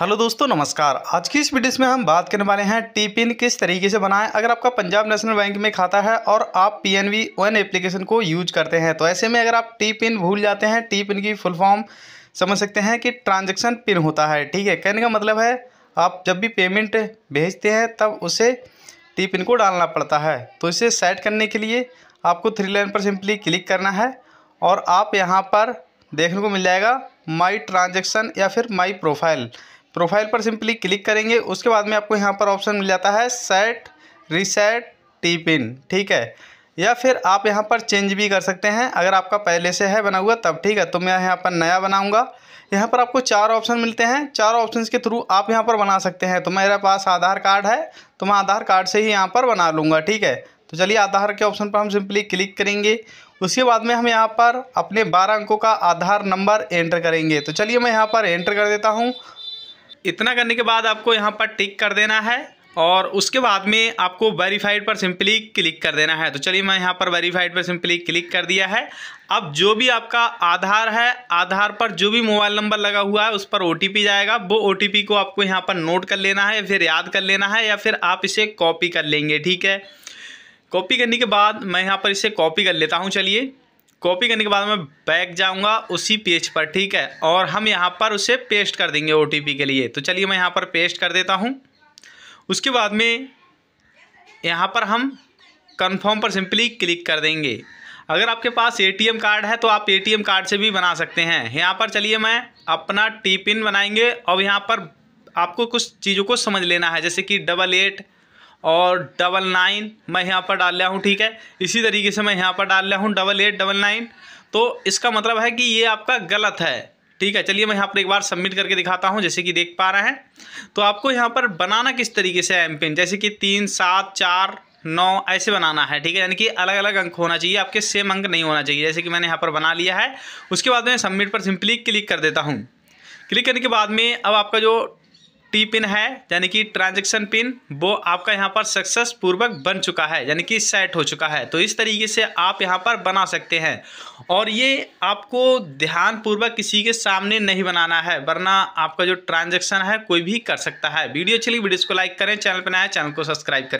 hello दोस्तों नमस्कार आज की इस वीडियो में हम बात करने वाले हैं टी पिन किस तरीके से बनाएं अगर आपका पंजाब नेशनल बैंक में खाता है और आप P N V one application को यूज करते हैं तो ऐसे में अगर आप टी पिन भूल जाते हैं टी पिन की फुल फॉर्म समझ सकते हैं कि ट्रांजेक्शन पिन होता है ठीक है कहने का मतलब है आप जब भी पेमेंट भेजते हैं तब उसे टी पिन को डालना पड़ता है तो इसे सेट करने के लिए आपको थ्री लाइन पर सिंपली क्लिक करना है और आप यहाँ पर देखने को मिल जाएगा माई ट्रांजेक्शन या फिर माई प्रोफाइल प्रोफाइल पर सिंपली क्लिक करेंगे उसके बाद में आपको यहाँ पर ऑप्शन मिल जाता है सेट रीसेट टी पिन ठीक है या फिर आप यहाँ पर चेंज भी कर सकते हैं अगर आपका पहले से है बना हुआ तब ठीक है तो मैं यहाँ पर नया बनाऊँगा यहाँ पर आपको चार ऑप्शन मिलते हैं चार ऑप्शन के थ्रू आप यहाँ पर बना सकते हैं तो मेरे पास आधार कार्ड है तो मैं आधार कार्ड से ही यहाँ पर बना लूँगा ठीक है तो चलिए आधार के ऑप्शन पर हम सिंपली क्लिक करेंगे उसके बाद में हम यहाँ पर अपने बारह अंकों का आधार नंबर एंटर करेंगे तो चलिए मैं यहाँ पर एंटर कर देता हूँ इतना करने के बाद आपको यहाँ पर टिक कर देना है और उसके बाद में आपको वेरीफाइड पर सिंपली क्लिक कर देना है तो चलिए मैं यहाँ पर वेरीफाइड पर सिंपली क्लिक कर दिया है अब जो भी आपका आधार है आधार पर जो भी मोबाइल नंबर लगा हुआ है उस पर ओ जाएगा वो ओ को आपको यहाँ पर नोट कर लेना है या फिर याद कर लेना है या फिर आप इसे कॉपी कर लेंगे ठीक है कॉपी करने के बाद मैं यहाँ पर इसे कॉपी कर लेता हूँ चलिए कॉपी करने के बाद मैं बैक जाऊंगा उसी पेज पर ठीक है और हम यहाँ पर उसे पेस्ट कर देंगे ओ के लिए तो चलिए मैं यहाँ पर पेस्ट कर देता हूँ उसके बाद में यहाँ पर हम कन्फर्म पर सिंपली क्लिक कर देंगे अगर आपके पास एटीएम कार्ड है तो आप एटीएम कार्ड से भी बना सकते हैं यहाँ पर चलिए मैं अपना टी पिन बनाएंगे और यहाँ पर आपको कुछ चीज़ों को समझ लेना है जैसे कि डबल एट और डबल नाइन मैं यहाँ पर डाल लिया हूँ ठीक है इसी तरीके से मैं यहाँ पर डाल लिया हूँ डबल एट डबल नाइन तो इसका मतलब है कि ये आपका गलत है ठीक है चलिए मैं यहाँ पर एक बार सबमिट करके दिखाता हूँ जैसे कि देख पा रहे हैं तो आपको यहाँ पर बनाना किस तरीके से है एम पिन जैसे कि तीन सात चार नौ ऐसे बनाना है ठीक है यानी कि अलग अलग अंक होना चाहिए आपके सेम अंक नहीं होना चाहिए जैसे कि मैंने यहाँ पर बना लिया है उसके बाद में सबमिट पर सिंपली क्लिक कर देता हूँ क्लिक करने के बाद में अब आपका जो टी पिन है यानी कि ट्रांजेक्शन पिन वो आपका यहाँ पर सक्सेस पूर्वक बन चुका है यानी कि सेट हो चुका है तो इस तरीके से आप यहाँ पर बना सकते हैं और ये आपको ध्यान पूर्वक किसी के सामने नहीं बनाना है वरना आपका जो ट्रांजेक्शन है कोई भी कर सकता है वीडियो चलिए वीडियो को लाइक करें चैनल पर नया चैनल को सब्सक्राइब करें